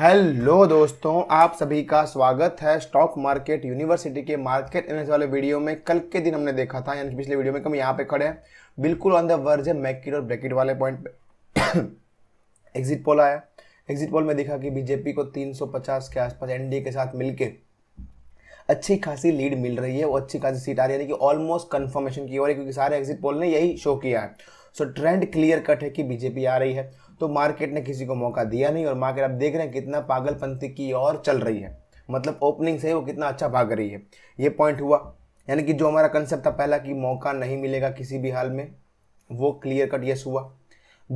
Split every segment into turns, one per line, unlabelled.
hello दोस्तों आप सभी का स्वागत है स्टॉक मार्केट यूनिवर्सिटी के मार्केट एनएस वाले वीडियो में कल के दिन हमने देखा था यानी पिछले वीडियो में कम यहाँ पे खड़े हैं बिल्कुल ऑन द वर्ज है मैकिट और ब्रैकेट वाले पॉइंट पे एग्जिट पोल आया एग्जिट पोल में देखा कि बीजेपी को 350 के आसपास एनडीए के साथ मिलकर अच्छी खासी लीड मिल रही है वो अच्छी खासी सीट आ रही है यानी कि ऑलमोस्ट कन्फर्मेशन की ओर है क्योंकि सारे एग्जिट पोल ने यही शो किया है सो ट्रेंड क्लियर कट है कि बीजेपी आ रही है तो मार्केट ने किसी को मौका दिया नहीं और मार्केट आप देख रहे हैं कितना पागलपंथी की और चल रही है मतलब ओपनिंग से वो कितना अच्छा भाग रही है ये पॉइंट हुआ यानी कि जो हमारा कंसेप्ट था पहला कि मौका नहीं मिलेगा किसी भी हाल में वो क्लियर कट यस हुआ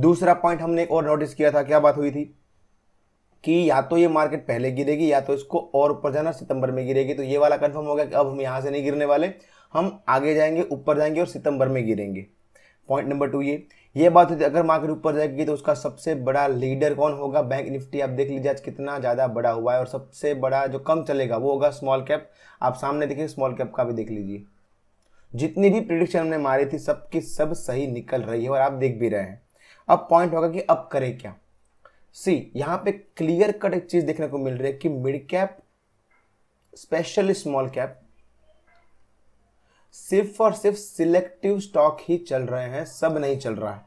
दूसरा पॉइंट हमने एक और नोटिस किया था क्या बात हुई थी कि या तो ये मार्केट पहले गिरेगी या तो इसको और ऊपर जाना सितंबर में गिरेगी तो ये वाला कंफर्म हो गया कि अब हम यहाँ से नहीं गिरने वाले हम आगे जाएंगे ऊपर जाएंगे और सितंबर में गिरेंगे पॉइंट नंबर टू ये ये बात होती है अगर मार्केट ऊपर जाएगी तो उसका सबसे बड़ा लीडर कौन होगा बैंक निफ्टी आप देख लीजिए आज कितना ज़्यादा बड़ा हुआ है और सबसे बड़ा जो कम चलेगा वो होगा स्मॉल कैप आप सामने देखिए स्मॉल कैप का भी देख लीजिए जितनी भी प्रिडिक्शन हमने मारी थी सबकी सब सही निकल रही है और आप देख भी रहे हैं अब पॉइंट होगा कि अब करें क्या सी यहाँ पे क्लियर कट एक चीज़ देखने को मिल रही है कि mid cap specially small cap सिर्फ और सिर्फ सिलेक्टिव स्टॉक ही चल रहे हैं सब नहीं चल रहा है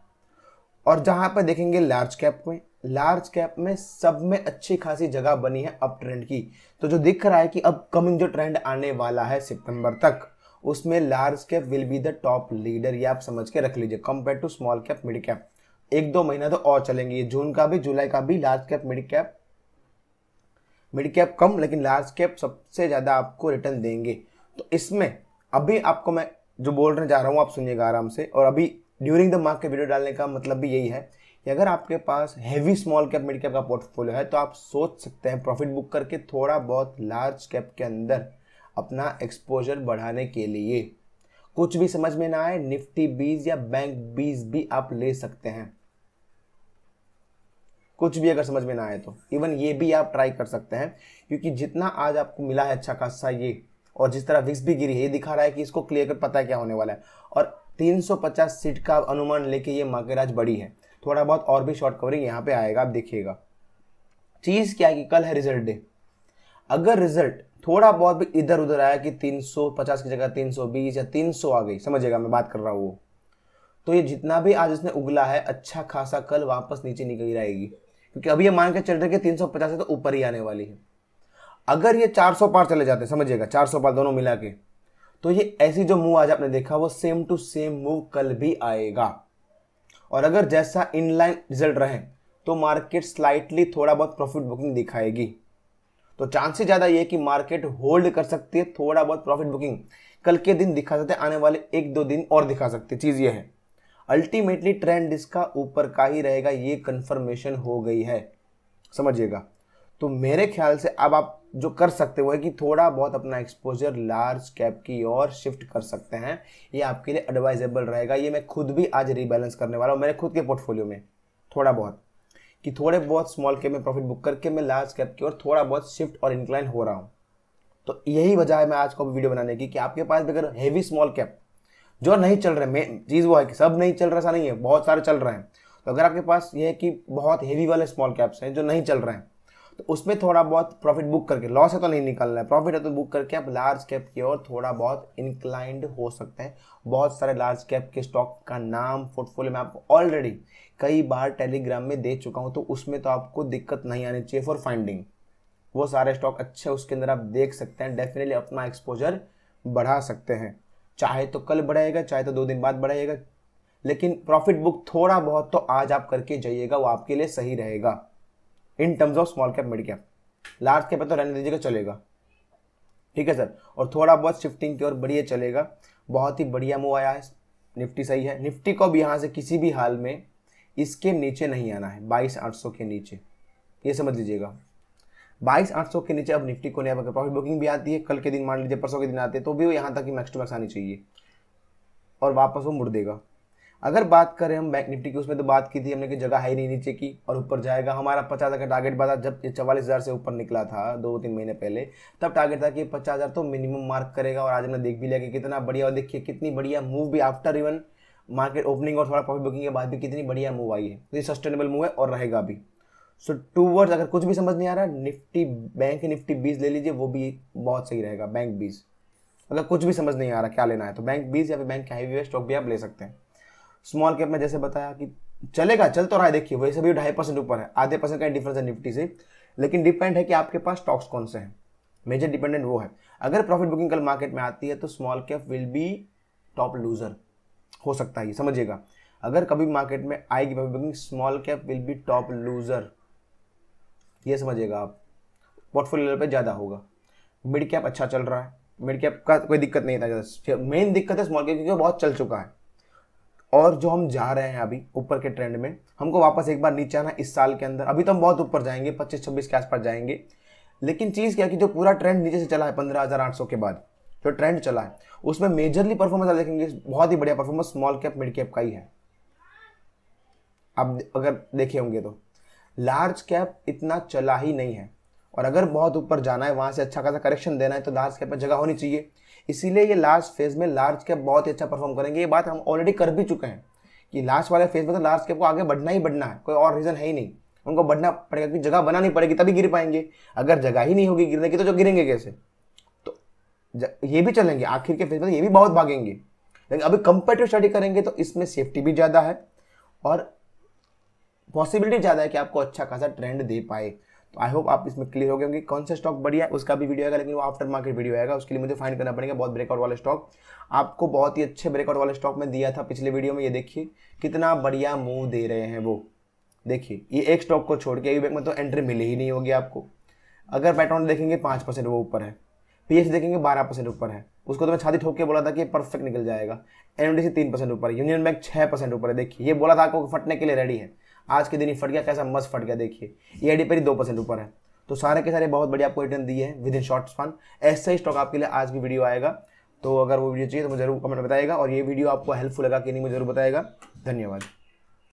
और जहां पर देखेंगे लार्ज कैप में लार्ज कैप में सब में अच्छी खासी जगह बनी है अप ट्रेंड की तो जो दिख रहा है कि अब कमिंग जो ट्रेंड आने वाला है सितंबर तक उसमें large cap will be the top leader ये आप समझ के रख लीजिए compare to small cap mid cap एक दो महीना तो और चलेंगे जून का भी जुलाई का भी large cap mid cap mid cap कम लेकिन लार्ज कैप सबसे ज़्यादा आपको रिटर्न देंगे तो इसमें अभी आपको मैं जो बोलने जा रहा हूँ आप सुनिएगा आराम से और अभी ड्यूरिंग द मार्क के वीडियो डालने का मतलब भी यही है कि अगर आपके पास heavy small cap mid cap का पोर्टफोलियो है तो आप सोच सकते हैं प्रॉफिट बुक करके थोड़ा बहुत लार्ज कैप के अंदर अपना एक्सपोजर बढ़ाने के लिए कुछ भी समझ में ना आए निफ्टी बीज या बैंक बीज भी आप ले सकते हैं कुछ भी अगर समझ में ना आए तो इवन ये भी आप ट्राई कर सकते हैं क्योंकि जितना आज आपको मिला है अच्छा खासा ये और जिस तरह विक्स भी गिरी है ये दिखा रहा है कि इसको क्लियर कर पता है क्या होने वाला है और 350 सीट का अनुमान लेके ये मार्केट बड़ी है थोड़ा बहुत और भी शॉर्ट कवरिंग यहाँ पे आएगा आप देखिएगा चीज़ क्या है कि कल है रिजल्ट डे अगर रिजल्ट थोड़ा बहुत भी इधर उधर आया कि 350 की जगह 320 या 300 आ गई समझिएगा मैं बात कर रहा हूँ वो तो ये जितना भी आज इसने उगला है अच्छा खासा कल वापस नीचे निकल जाएगी क्योंकि अभी ये मान के चल रहे कि 350 है तो ऊपर ही आने वाली है अगर ये 400 पार चले जाते समझिएगा 400 पार दोनों मिला के तो ये ऐसी जो मूव आज आपने देखा वो सेम टू सेम मूव कल भी आएगा और अगर जैसा इनलाइन रिजल्ट रहे तो मार्केट स्लाइटली थोड़ा बहुत प्रॉफिट बुकिंग दिखाएगी तो चांसेस ज़्यादा ये कि मार्केट होल्ड कर सकती है थोड़ा बहुत प्रॉफिट बुकिंग कल के दिन दिखा सकते आने वाले एक दो दिन और दिखा सकते चीज़ ये है अल्टीमेटली ट्रेंड इसका ऊपर का ही रहेगा ये कन्फर्मेशन हो गई है समझिएगा तो मेरे ख्याल से अब आप जो कर सकते हो है कि थोड़ा बहुत अपना एक्सपोजर लार्ज कैप की ओर शिफ्ट कर सकते हैं ये आपके लिए एडवाइजेबल रहेगा ये मैं खुद भी आज रिबैलेंस करने वाला हूँ मेरे खुद के पोर्टफोलियो में थोड़ा बहुत कि थोड़े बहुत स्मॉल कैप में प्रॉफिट बुक करके मैं लार्ज कैप की ओर थोड़ा बहुत शिफ्ट और इंक्लाइन हो रहा हूँ तो यही वजह है मैं आज को वीडियो बनाने की कि आपके पास अगर हैवी स्मॉल कैप जो नहीं चल रहे मेन चीज़ वो है कि सब नहीं चल रहा ऐसा नहीं है बहुत सारे चल रहे हैं तो अगर आपके पास ये है कि बहुत हैवी वाले स्मॉल कैप्स हैं जो नहीं चल रहे हैं तो उसमें थोड़ा बहुत प्रॉफिट बुक करके लॉस है तो नहीं निकल रहा है प्रॉफिट है तो बुक करके आप लार्ज कैप की ओर थोड़ा बहुत इंक्लाइंड हो सकते हैं बहुत सारे लार्ज कैप के स्टॉक का नाम पोर्टफोलियो में आप ऑलरेडी कई बार टेलीग्राम में दे चुका हूँ तो उसमें तो आपको दिक्कत नहीं आनी चाहिए फॉर फाइंडिंग वो सारे स्टॉक अच्छे उसके अंदर आप देख सकते हैं डेफिनेटली अपना एक्सपोजर बढ़ा सकते हैं चाहे तो कल बढ़ाएगा चाहे तो दो दिन बाद बढ़ाएगा लेकिन प्रॉफिट बुक थोड़ा बहुत तो आज आप करके जाइएगा वो आपके लिए सही रहेगा in terms of small cap mid cap large cap है तो रहने दीजिएगा चलेगा ठीक है सर और थोड़ा बहुत शिफ्टिंग की ओर बढ़िया चलेगा बहुत ही बढ़िया मूव आया है निफ्टी सही है निफ्टी को भी यहाँ से किसी भी हाल में इसके नीचे नहीं आना है बाईस आठ सौ के नीचे ये समझ लीजिएगा बाईस आठ सौ के नीचे अब निफ्टी को नहीं प्रॉफिट बुकिंग भी आती है कल के दिन मान लीजिए परसों के दिन आते हैं तो भी वो यहाँ तक ही मैक्स टू मैक्स आनी चाहिए और वापस वो मुड़ देगा अगर बात करें हम बैंक निफ्टी की उसमें तो बात की थी हमने कि जगह ही नहीं नीचे की और ऊपर जाएगा हमारा पचास का टारगेट बता जब चवालीस हज़ार से ऊपर निकला था दो तीन महीने पहले तब टारगेट था कि पचास हज़ार तो मिनिमम मार्क करेगा और आज हमने देख भी लिया कि कितना बढ़िया और देखिए कितनी बढ़िया मूव भी आफ्टर इवन मार्केट ओपनिंग और थोड़ा प्रॉफिट बुकिंग के बाद भी कितनी बढ़िया मूव आई है तो ये सस्टेनेबल मूव है और रहेगा भी सो टू वर्ड अगर कुछ भी समझ नहीं आ रहा निफ्टी बैंक निफ्टी बीस ले लीजिए वो भी बहुत सही रहेगा बैंक बीस अगर कुछ भी समझ नहीं आ रहा क्या लेना है तो बैंक बीस या फिर बैंक का हाईवे स्टॉक भी आप ले सकते हैं स्मॉल कैप में जैसे बताया कि चलेगा चल तो रहा है देखिए वैसे भी ढाई परसेंट ऊपर है आधे परसेंट का डिफरेंस है निफ्टी से लेकिन डिपेंड है कि आपके पास स्टॉक्स कौन से हैं मेजर डिपेंडेंट वो है अगर प्रॉफिट बुकिंग कल मार्केट में आती है तो small cap will be top loser हो सकता है समझिएगा अगर कभी मार्केट में आएगी profit booking small cap will be top loser ये समझिएगा आप पोर्टफोलियो लेवल पे ज़्यादा होगा मिड कैप अच्छा चल रहा है मिड कैप का कोई दिक्कत नहीं था ज़्यादा मेन दिक्कत है स्मॉल कैप क्योंकि बहुत चल चुका है और जो हम जा रहे हैं अभी ऊपर के ट्रेंड में हमको वापस एक बार नीचे आना इस साल के अंदर अभी तो हम बहुत ऊपर जाएंगे पच्चीस छब्बीस के आसपास जाएंगे लेकिन चीज़ क्या कि जो पूरा ट्रेंड नीचे से चला है पंद्रह हज़ार आठ सौ के बाद जो ट्रेंड चला है उसमें मेजरली परफॉर्मेंस आप देखेंगे बहुत ही बढ़िया performance small cap mid cap का ही है आप अगर देखे होंगे तो लार्ज कैप इतना चला ही नहीं है और अगर बहुत ऊपर जाना है वहाँ से अच्छा खासा करेक्शन देना है तो लार्ज कैप पर जगह होनी चाहिए इसीलिए ये लास्ट फेज में लार्ज कैप बहुत ही अच्छा परफॉर्म करेंगे ये बात हम ऑलरेडी कर भी चुके हैं कि लास्ट वाले फेज में तो लार्ज कैप को आगे बढ़ना ही बढ़ना है कोई और रीज़न है ही नहीं उनको बढ़ना पड़ेगा क्योंकि जगह बनानी पड़ेगी तभी गिर पाएंगे अगर जगह ही नहीं होगी गिरने की तो जो गिरेंगे कैसे तो ये भी चलेंगे आखिर के फेज में तो ये भी बहुत भागेंगे लेकिन अभी कंपेटिव स्टडी करेंगे तो इसमें सेफ्टी भी ज़्यादा है और पॉसिबिलिटी ज़्यादा है कि आपको अच्छा खासा ट्रेंड दे पाए आई होप आप इसमें क्लियर हो गए होंगे कौन सा स्टॉक बढ़िया है उसका भी वीडियो आएगा लेकिन वो आफ्टर मार्केट वीडियो आएगा उसके लिए मुझे फाइंड करना पड़ेगा बहुत ब्रेकआउट वाले स्टॉक आपको बहुत ही अच्छे ब्रेकआउट वाले स्टॉक में दिया था पिछले वीडियो में ये देखिए कितना बढ़िया मूव दे रहे हैं वो देखिए ये एक स्टॉक को छोड़ के बैंक में तो एंट्री मिली ही नहीं होगी आपको अगर पैटर्न देखेंगे पाँच परसेंट वो ऊपर है पी देखेंगे बारह परसेंट ऊपर है उसको तो मैं छाती ठोक के बोला था कि परफेक्ट निकल जाएगा एन तीन परसेंट ऊपर है यूनियन बैंक छः परसेंट ऊपर है देखिए ये बोला था आपको फटने के लिए रेडी है आज के दिन ही फट गया कैसा मस्त फट गया देखिए ये आई पर ही दो परसेंट ऊपर है तो सारे के सारे बहुत बढ़िया आपको रिटर्न दिए हैं विद इन शॉर्ट स्पान ऐसा ही स्टॉक आपके लिए आज भी वीडियो आएगा तो अगर वो वीडियो चाहिए तो मुझे जरूर कमेंट बताएगा और ये वीडियो आपको हेल्पफुल लगा कि नहीं मुझे जरूर बताएगा धन्यवाद